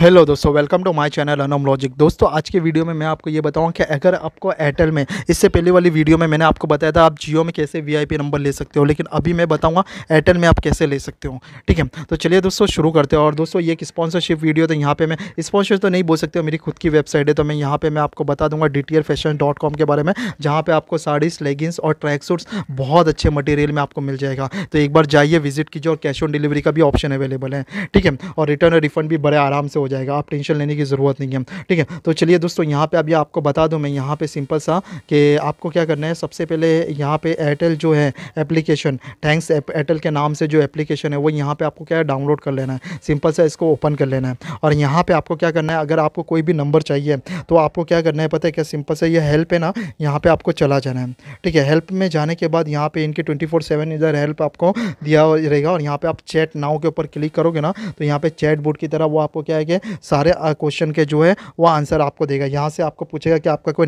hello दोस्तों welcome to my channel Anam logic दोस्तों आज के वीडियो में मैं आपको ये बताऊं कि अगर आपको एयरटेल में इससे पहले वाली वीडियो में मैंने आपको बताया था आप जियो में कैसे वीआईपी नंबर ले सकते हो लेकिन अभी मैं बताऊंगा एयरटेल में आप कैसे ले सकते हो ठीक है तो चलिए दोस्तों शुरू करते हो और दोस्तों ये एक स्पॉन्सरशिप वीडियो तो यहाँ पर मैं स्पॉन्सर तो नहीं बोल सकते मेरी खुद की वेबसाइट है तो मैं यहाँ पर मैं आपको बता दूँगा डी के बारे में जहाँ पर आपको साड़ीस लेगिंग्स और ट्रैक सूट्स बहुत अच्छे मटेरियल में आपको मिल जाएगा तो एक बार जाइए विजिट कीजिए और कैश ऑन डिलीवरी का भी ऑप्शन अवेलेबल है ठीक है और रिटर्न और रिफंड भी बड़े आराम से से हो जाएगा आप टेंशन लेने की ज़रूरत नहीं है ठीक है तो चलिए दोस्तों यहाँ पर अभी आपको बता दूँ मैं यहाँ पर सिंपल सा कि आपको क्या करना है सबसे पहले यहाँ पर एयरटेल जो है एप्लीकेशन थैंक्स एयरटेल के नाम से जो एप्लीकेशन है वो यहाँ पर आपको क्या है डाउनलोड कर लेना है सिंपल सा इसको ओपन कर लेना है और यहाँ पर आपको क्या करना है अगर आपको कोई भी नंबर चाहिए तो आपको क्या करना है पता है क्या सिंपल से ये हेल्प है ना यहाँ पे आपको चला जाना है ठीक है हेल्प में जाने के बाद यहाँ पे इनके 24 फोर सेवन इधर हेल्प आपको दिया रहेगा और यहाँ पे आप चैट नाव के ऊपर क्लिक करोगे ना तो यहाँ पे चैट बोर्ड की तरह वो आपको क्या है के सारे क्वेश्चन के जो है वो आंसर आपको देगा यहाँ से आपको पूछेगा कि आपका कोई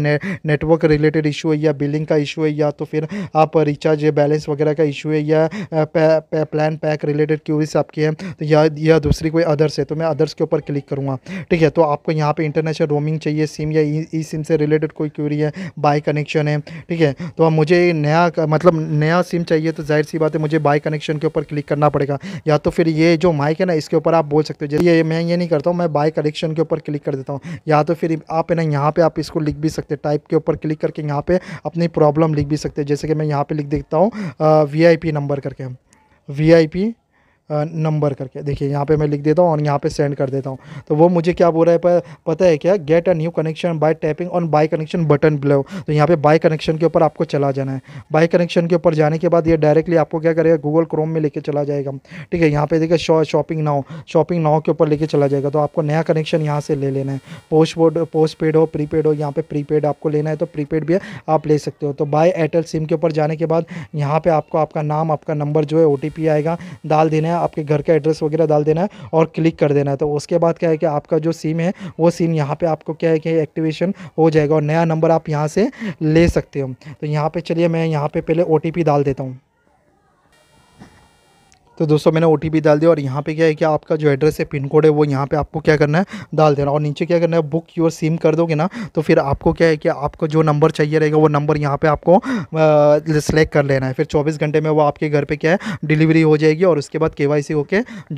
नेटवर्क रिलेटेड इशू है या बिलिंग का इशू है या तो फिर आप रिचार्ज बैलेंस वगैरह का इशू है या प्लान पैक रिलेटेड क्यूरीज आपकी है तो या, या दूसरी कोई अदर्स है तो मैं अदर्स के ऊपर क्लिक करूँगा ठीक है तो आपको यहाँ पर इंटरनेशनल रोमिंग चाहिए सिम या ई सिम से रिलेटेड कोई क्यूरी है बाई कनेक्शन है ठीक है तो मुझे नया मतलब नया सिम चाहिए तो जाहिर सी बात है मुझे बाई कनेक्शन के ऊपर क्लिक करना पड़ेगा या तो फिर ये जो माइक है ना इसके ऊपर आप बोल सकते हो जैसे ये मैं ये नहीं करता हूँ तो मैं बाय कलेक्शन के ऊपर क्लिक कर देता हूँ या तो फिर आप है ना यहाँ पर आप इसको लिख भी सकते हैं टाइप के ऊपर क्लिक करके यहाँ पर अपनी प्रॉब्लम लिख भी सकते हैं जैसे कि मैं यहाँ पर लिख देता हूँ वी नंबर करके वी नंबर करके देखिए यहाँ पे मैं लिख देता हूँ और यहाँ पे सेंड कर देता हूँ तो वो मुझे क्या बोल रहा है पर पता है क्या get a new connection by tapping on buy connection button below तो यहाँ पे बाय कनेक्शन के ऊपर आपको चला जाना है बाय कनेक्शन के ऊपर जाने के बाद ये डायरेक्टली आपको क्या करेगा गूगल क्रोम में लेके चला जाएगा ठीक है यहाँ पे देखिए शॉ शॉपिंग नाव शॉपिंग नाव के ऊपर लेके चला जाएगा तो आपको नया कनेक्शन यहाँ से ले लेना है पोस्ट बोर्ड पोस्ट पेड हो प्रीपेड हो यहाँ पर प्रीपेड आपको लेना है तो प्रीपेड भी आप ले सकते हो तो बाय एयरटेल सिम के ऊपर जाने के बाद यहाँ पर आपको आपका नाम आपका नंबर जो है ओ आएगा डाल देना है आपके घर का एड्रेस वगैरह डाल देना है और क्लिक कर देना है तो उसके बाद क्या है कि आपका जो सिम है वो सिम यहाँ पर आपको क्या है कि एक्टिवेशन हो जाएगा और नया नंबर आप यहाँ से ले सकते हो तो यहाँ पर चलिए मैं यहाँ पर पहले ओ डाल देता हूँ तो दोस्तों मैंने ओ डाल दिया और यहाँ पे क्या है कि आपका जो एड्रेस है पिन कोड है वो यहाँ पे आपको क्या करना है डाल देना और नीचे क्या करना है बुक योर सिम कर दोगे ना तो फिर आपको क्या है कि आपको जो नंबर चाहिए रहेगा वो नंबर यहाँ पर आपको सेलेक्ट कर लेना है फिर चौबीस घंटे में वो आपके घर पर क्या है डिलीवरी हो जाएगी और उसके बाद के वाई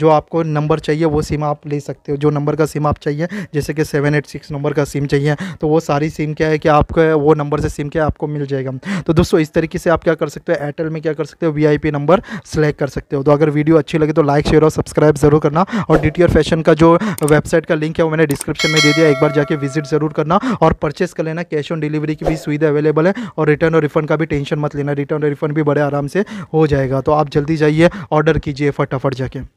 जो आपको नंबर चाहिए वो सिम आप ले सकते हो जो नंबर का सिम आप चाहिए जैसे कि सेवन एट सिक्स नंबर का सिम चाहिए तो वो सारी सिम क्या है कि आपको वो नंबर से सिम क्या आपको मिल जाएगा तो दोस्तों इस तरीके से आप क्या कर सकते हो एयरटेल में क्या कर सकते हो वी नंबर सेलेक्ट कर सकते हो तो अगर वीडियो अच्छी लगे तो लाइक शेयर और सब्सक्राइब ज़रूर करना और डी फैशन का जो वेबसाइट का लिंक है वो मैंने डिस्क्रिप्शन में दे दिया एक बार जाके विजिट ज़रूर करना और परचेस कर लेना कैश ऑन डिलीवरी की भी सुविधा अवेलेबल है और रिटर्न और रिफंड का भी टेंशन मत लेना रिटर्न और रिफंड भी बड़े आराम से हो जाएगा तो आप जल्दी जाइए ऑर्डर कीजिए फटाफट जाके